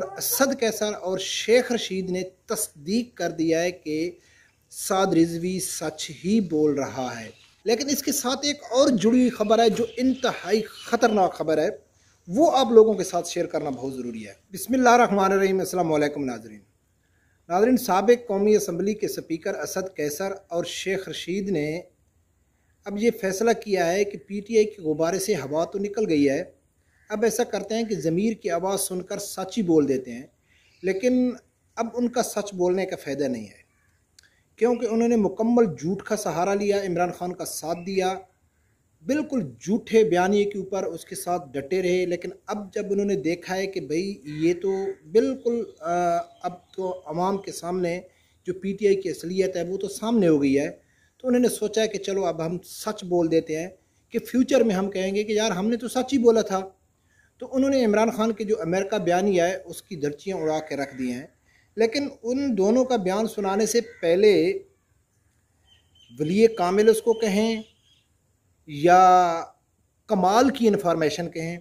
और असद कैसर और शेख रशीद ने तस्दीक कर दिया है कि साद रिजवी सच ही बोल रहा है लेकिन इसके साथ एक और जुड़ी हुई खबर है जो इंतहाई ख़तरनाक खबर है वो आप लोगों के साथ शेयर करना बहुत ज़रूरी है बसमिल्ल रन रहीम नाजरीन नाजरीन सबक कौमी असम्बली के स्पीकर असद कैसर और शेख रशीद ने अब ये फ़ैसला किया है कि पी टी आई के गुब्बारे से हवा तो निकल गई है अब ऐसा करते हैं कि ज़मीर की आवाज़ सुनकर सच ही बोल देते हैं लेकिन अब उनका सच बोलने का फ़ायदा नहीं है क्योंकि उन्होंने मुकम्मल झूठ का सहारा लिया इमरान खान का साथ दिया बिल्कुल झूठे बयानी के ऊपर उसके साथ डटे रहे लेकिन अब जब उन्होंने देखा है कि भाई ये तो बिल्कुल आ, अब तो आवाम के सामने जो पीटीआई की असलियत है वो तो सामने हो गई है तो उन्होंने सोचा है कि चलो अब हम सच बोल देते हैं कि फ्यूचर में हम कहेंगे कि यार हमने तो सच ही बोला था तो उन्होंने इमरान खान के जो अमेरिका बयान ही है उसकी दर्चियाँ उड़ा के रख दी हैं लेकिन उन दोनों का बयान सुनाने से पहले वली कामिल उसको कहें या कमाल की इन्फॉर्मेशन कहें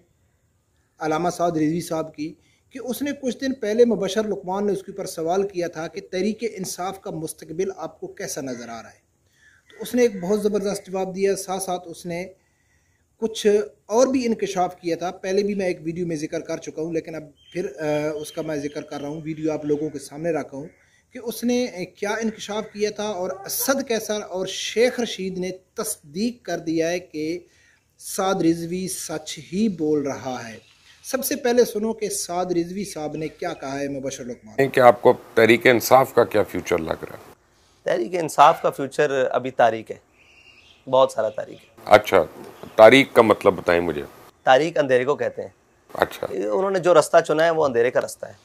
अलामा साद रिजवी साहब की कि उसने कुछ दिन पहले मुबशर लकमान ने उसके ऊपर सवाल किया था कि तहरीक इंसाफ का मुस्तबिल आपको कैसा नज़र आ रहा है तो उसने एक बहुत ज़बरदस्त जवाब दिया साथ साथ उसने कुछ और भी इनकशाफ किया था पहले भी मैं एक वीडियो में जिक्र कर चुका हूँ लेकिन अब फिर उसका मैं जिक्र कर रहा हूँ वीडियो आप लोगों के सामने रखा हूँ कि उसने क्या इनकशाफ किया था और असद कैसर और शेख रशीद ने तस्दीक कर दिया है कि साद रिजवी सच ही बोल रहा है सबसे पहले सुनो कि साद रिजवी साहब ने क्या कहा है मुबशर लकमान कि आपको तहरीक इंसाफ का क्या फ्यूचर लग रहा है तहरीक इंसाफ का फ्यूचर अभी तारीख है बहुत सारा तारीख अच्छा तारीख का मतलब बताएं मुझे तारीख अंधेरे को कहते हैं अच्छा उन्होंने जो रास्ता चुना है वो अंधेरे का रास्ता है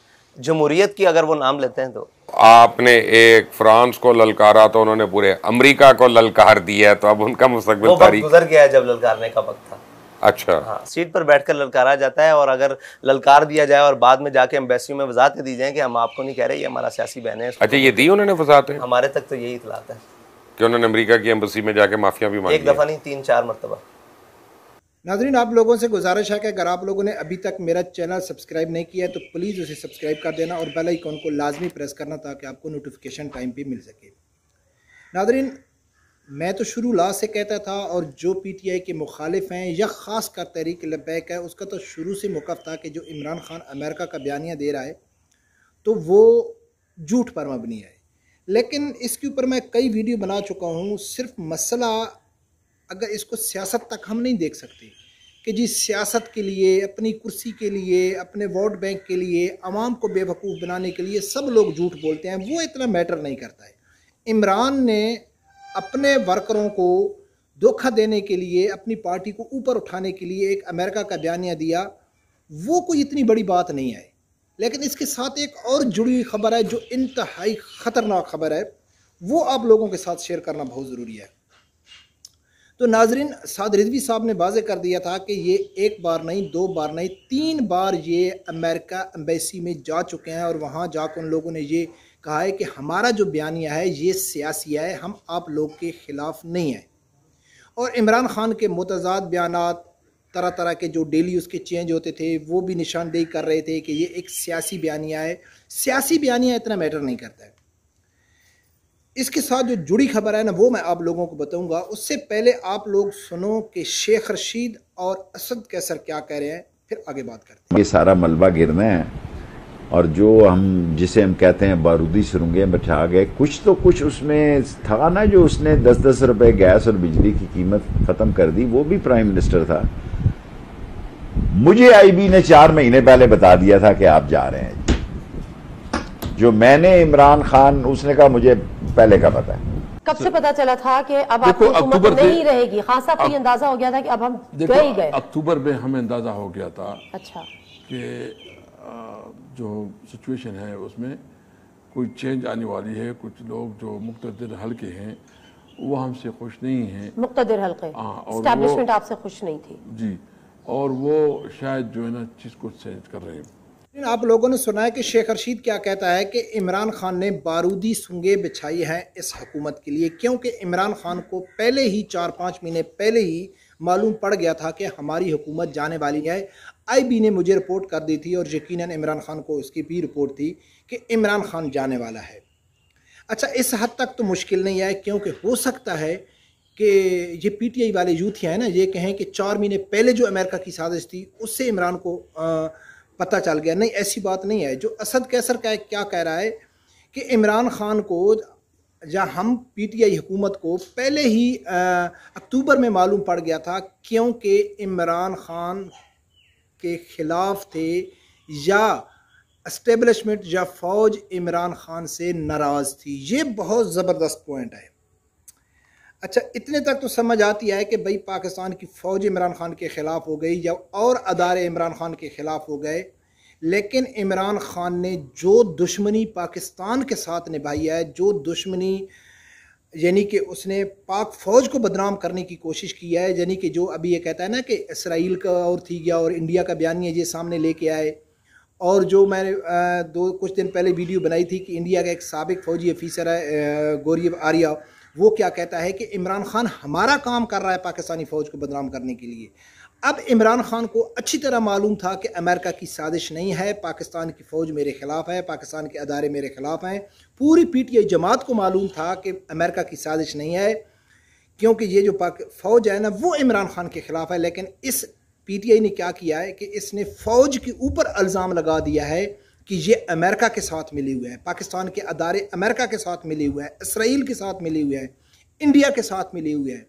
जमहूरियत की अगर वो नाम लेते हैं तो आपने एक फ्रांस को ललकारा तो उन्होंने पूरे अमेरिका को ललकार दिया है तो अब उनका मुस्तकबिल तारीख गुजर गया है जब ललकारने का वक्त था अच्छा हाँ सीट पर बैठकर ललकारा जाता है और अगर ललकार दिया जाए और बाद में जाके एम्बेसी में वजातें दी जाए कि हम आपको नहीं कह रहे ये हमारा सियासी बहन है अच्छा ये दी उन्होंने वजातें हमारे तक तो यही इतलात है कि उन्होंने अमेरिका की एम्बेसी में जाके माफिया भी मांगी एक दफ़ा नहीं तीन चार मरतबा नाजरीन आप लोगों से गुजारिश है कि अगर आप लोगों ने अभी तक मेरा चैनल सब्सक्राइब नहीं किया है तो प्लीज़ उसे सब्सक्राइब कर देना और बेल आइकॉन को लाजमी प्रेस करना ताकि आपको नोटिफिकेशन टाइम भी मिल सके नाजरीन मैं तो शुरू ला से कहता था और जो पी टी आई के मुखालिफ हैं या ख़ास कर तहरीक लबैक है उसका तो शुरू से मौक़ था कि जो इमरान खान अमेरिका का बयानियाँ दे रहा है तो वो झूठ पर मबनी है लेकिन इसके ऊपर मैं कई वीडियो बना चुका हूँ सिर्फ मसला अगर इसको सियासत तक हम नहीं देख सकते कि जी सियासत के लिए अपनी कुर्सी के लिए अपने वोट बैंक के लिए आवाम को बेवकूफ़ बनाने के लिए सब लोग झूठ बोलते हैं वो इतना मैटर नहीं करता है इमरान ने अपने वर्करों को धोखा देने के लिए अपनी पार्टी को ऊपर उठाने के लिए एक अमेरिका का बयानिया दिया वो कोई इतनी बड़ी बात नहीं आई लेकिन इसके साथ एक और जुड़ी हुई खबर है जो इंतहाई ख़तरनाक खबर है वो आप लोगों के साथ शेयर करना बहुत ज़रूरी है तो नाजरीन साद रिजवी साहब ने वाजे कर दिया था कि ये एक बार नहीं दो बार नहीं तीन बार ये अमेरिका एम्बेसी में जा चुके हैं और वहाँ जाकर उन लोगों ने ये कहा है कि हमारा जो बयानिया है ये सियासी है हम आप लोग के ख़िलाफ़ नहीं हैं और इमरान ख़ान के मुतजाद बयान तरह तरह के जो डेली उसके चेंज होते थे वो भी निशानदेही कर रहे थे कि ये एक सियासी बयानिया है सियासी बयानिया इतना मैटर नहीं करता है इसके साथ जो जुड़ी खबर है ना वो मैं आप लोगों को बताऊंगा उससे पहले आप लोग सुनो कि शेख रशीद और असद कैसर क्या कह रहे हैं फिर आगे बात करते हैं ये सारा मलबा गिरना है और जो हम जिसे हम कहते हैं बारूदी सुरंगें बैठा गए कुछ तो कुछ उसमें था ना जो उसने दस दस रुपए गैस और बिजली की कीमत ख़त्म कर दी वो भी प्राइम मिनिस्टर था मुझे आईबी ने चार महीने पहले बता दिया था कि आप जा रहे हैं जो मैंने इमरान खान उसने कहा मुझे पहले का पता है कब से पता चला था कि अब आपको अक्टूबर नहीं रहेगी खान साहब तो को अंदाजा हो गया था कि अब हम गए गए अक्टूबर में हमें अंदाजा हो गया था अच्छा कि जो सिचुएशन है उसमें कोई चेंज आने वाली है कुछ लोग जो मुख्तर हल्के हैं वो हमसे खुश नहीं है मुख्तर हल्के हाँ, आपसे खुश नहीं थी जी और वो शायद जो है ना चीज़ को चेंज कर रहे हैं आप लोगों ने सुना है कि शेख रशीद क्या कहता है कि इमरान खान ने बारूदी सुंगे बिछाई हैं इस हकूमत के लिए क्योंकि इमरान खान को पहले ही चार पाँच महीने पहले ही मालूम पड़ गया था कि हमारी हुकूमत जाने वाली है आईबी ने मुझे रिपोर्ट कर दी थी और यकीनन इमरान खान को उसकी भी रिपोर्ट थी कि इमरान खान जाने वाला है अच्छा इस हद तक तो मुश्किल नहीं आए क्योंकि हो सकता है कि ये पीटीआई वाले यूथ है ना ये कहें कि चार महीने पहले जो अमेरिका की साजिश थी उससे इमरान को आ, पता चल गया नहीं ऐसी बात नहीं है जो असद कैसर का क्या कह रहा है कि इमरान खान को या हम पीटीआई हुकूमत को पहले ही अक्टूबर में मालूम पड़ गया था क्योंकि इमरान खान के ख़िलाफ़ थे या इस्टेबलिशमेंट या फ़ौज इमरान खान से नाराज़ थी ये बहुत ज़बरदस्त पॉइंट है अच्छा इतने तक तो समझ आती है कि भाई पाकिस्तान की फ़ौज इमरान खान के ख़िलाफ़ हो गई या और अदारे इमरान खान के ख़िलाफ़ हो गए लेकिन इमरान खान ने जो दुश्मनी पाकिस्तान के साथ निभाई है जो दुश्मनी यानी कि उसने पाक फ़ौज को बदनाम करने की कोशिश की है यानी कि जो अभी ये कहता है ना कि इसराइल का और थी गया और इंडिया का बयान ये सामने लेके आए और जो मैंने दो कुछ दिन पहले वीडियो बनाई थी कि इंडिया का एक सबक फ़ौजी अफीसर है गौरी आर्या वो क्या कहता है कि इमरान खान हमारा काम कर रहा है पाकिस्तानी फ़ौज को बदनाम करने के लिए अब इमरान खान को अच्छी तरह मालूम था कि अमेरिका की साजिश नहीं है पाकिस्तान की फ़ौज मेरे ख़िलाफ़ है पाकिस्तान के अदारे मेरे ख़िलाफ़ हैं पूरी पी टी आई जमात को मालूम था कि अमेरिका की साजिश नहीं है क्योंकि ये जो पाक फ़ौज है ना वो इमरान खान के ख़िलाफ़ है लेकिन इस पी टी आई ने क्या किया है कि इसने फ़ौज के ऊपर अल्ज़ाम लगा दिया है कि ये अमेरिका के साथ मिले हुए है पाकिस्तान के अदारे अमेरिका के साथ मिले हुए हैं इसराइल के साथ मिले हुए हैं इंडिया के साथ मिले हुए है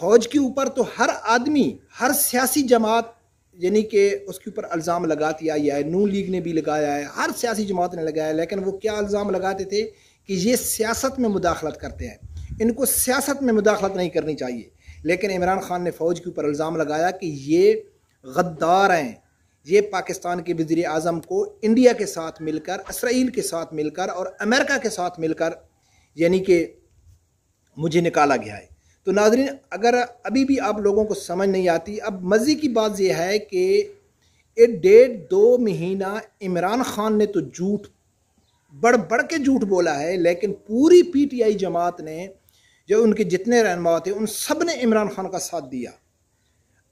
फौज के ऊपर तो हर आदमी हर सियासी जमात यानी कि उसके ऊपर अल्ज़ाम लगा दिया गया है नू लीग ने भी लगाया है हर सियासी जमात ने लगाया है लेकिन वो क्या अल्ज़ाम लगाते थे कि ये सियासत में मुदाखलत करते हैं इनको सियासत में मुदाखलत नहीं करनी चाहिए लेकिन इमरान खान ने फ़ौज के ऊपर इल्ज़ाम लगाया कि ये गद्दार हैं ये पाकिस्तान के वजी अजम को इंडिया के साथ मिलकर इसराइल के साथ मिलकर और अमेरिका के साथ मिलकर यानी कि मुझे निकाला गया है तो नाजरीन अगर अभी भी आप लोगों को समझ नहीं आती अब मज़े की बात यह है कि ये डेढ़ दो महीना इमरान खान ने तो झूठ बढ़ बढ़ के झूठ बोला है लेकिन पूरी पीटीआई जमात ने जो उनके जितने रहनमा थे उन सब ने इमरान खान का साथ दिया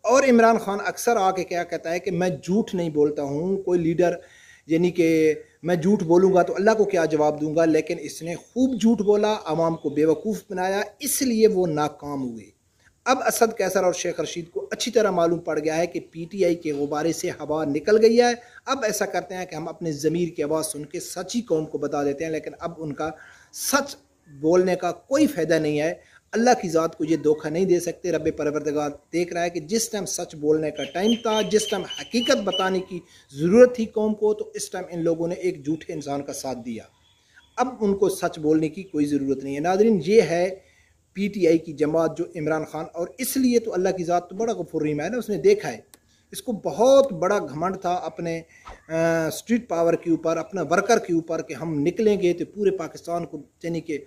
और इमरान खान अक्सर आके क्या कहता है कि मैं झूठ नहीं बोलता हूँ कोई लीडर यानी कि मैं झूठ बोलूँगा तो अल्लाह को क्या जवाब दूंगा लेकिन इसने खूब झूठ बोला आवाम को बेवकूफ़ बनाया इसलिए वो नाकाम हुए अब असद कैसर और शेख रशीद को अच्छी तरह मालूम पड़ गया है कि पीटीआई के गुबारे से हवा निकल गई है अब ऐसा करते हैं कि हम अपने ज़मीर की आवाज़ सुन के सच ही कौम को बता देते हैं लेकिन अब उनका सच बोलने का कोई फ़ायदा नहीं है अल्लाह की ज़ात को ये धोखा नहीं दे सकते रब परवरदगार देख रहा है कि जिस टाइम सच बोलने का टाइम था जिस टाइम हकीकत बताने की ज़रूरत थी कौम को तो इस टाइम इन लोगों ने एक झूठे इंसान का साथ दिया अब उनको सच बोलने की कोई ज़रूरत नहीं है नादरीन ये है पी टी आई की जमात जो इमरान खान और इसलिए तो अल्लाह की ज़ात तो बड़ा गफुर्रीम है ना उसने देखा है इसको बहुत बड़ा घमंड था अपने स्ट्रीट पावर के ऊपर अपने वर्कर के ऊपर कि हम निकलेंगे तो पूरे पाकिस्तान को यानी कि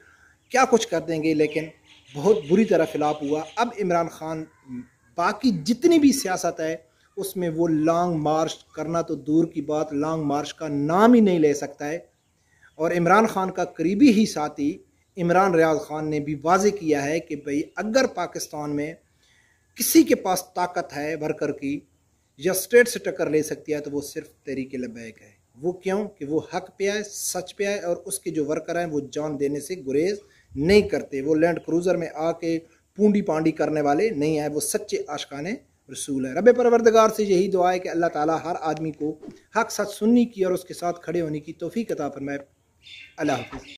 क्या कुछ कर देंगे लेकिन बहुत बुरी तरह फिलाप हुआ अब इमरान खान बाकी जितनी भी सियासत है उसमें वो लॉन्ग मार्च करना तो दूर की बात लॉन्ग मार्च का नाम ही नहीं ले सकता है और इमरान खान का करीबी ही साथी इमरान रियाज खान ने भी वाज किया है कि भाई अगर पाकिस्तान में किसी के पास ताकत है वर्कर की या स्टेट से टक्कर ले सकती है तो वो सिर्फ तरीके लबैक है वो क्यों कि वो हक पे आए सच पे आए और उसके जो वर्कर हैं वो जान देने से गुरेज नहीं करते वो लैंड क्रूज़र में आके पूंडी पांडी करने वाले नहीं है वो सच्चे आशकान रसूल है रब परवरदगार से यही दुआ है कि अल्लाह ताला हर आदमी को हक सच सुनने की और उसके साथ खड़े होने की तोफ़ी कता फरमाए अल्लाह हाफिज़